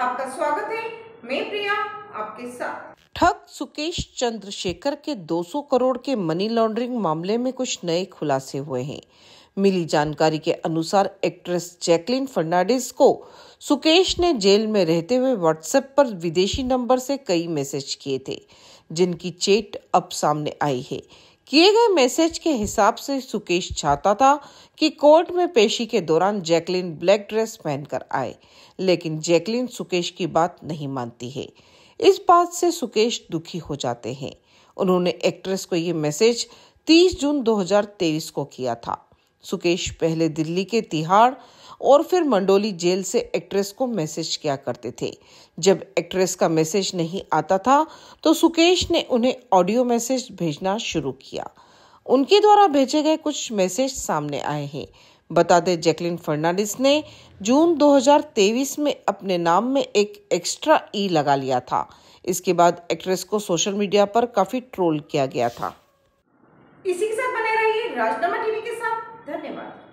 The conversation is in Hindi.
आपका स्वागत है मैं प्रिया आपके साथ ठग सुकेश चंद्रशेखर के 200 करोड़ के मनी लॉन्ड्रिंग मामले में कुछ नए खुलासे हुए हैं मिली जानकारी के अनुसार एक्ट्रेस जैकलिन फर्नांडिस को सुकेश ने जेल में रहते हुए व्हाट्सएप पर विदेशी नंबर से कई मैसेज किए थे जिनकी चेट अब सामने आई है किए गए मैसेज के हिसाब से सुकेश चाहता था कि कोर्ट में पेशी के दौरान जैकलिन ब्लैक ड्रेस पहनकर आए लेकिन जैकलिन सुकेश की बात नहीं मानती है इस बात से सुकेश दुखी हो जाते हैं उन्होंने एक्ट्रेस को ये मैसेज 30 जून 2023 को किया था सुकेश पहले दिल्ली के तिहाड़ और फिर मंडोली जेल से एक्ट्रेस को मैसेज किया करते थे जब एक्ट्रेस का मैसेज नहीं आता था तो सुकेश ने उन्हें ऑडियो मैसेज भेजना शुरू किया उनके द्वारा भेजे गए कुछ मैसेज सामने आए हैं बताते जैकलिन फर्नांडिस ने जून 2023 में अपने नाम में एक एक्स्ट्रा ई लगा लिया था इसके बाद एक्ट्रेस को सोशल मीडिया पर काफी ट्रोल किया गया था इसी के साथ बने रहिए राजनामा टीवी के साथ धन्यवाद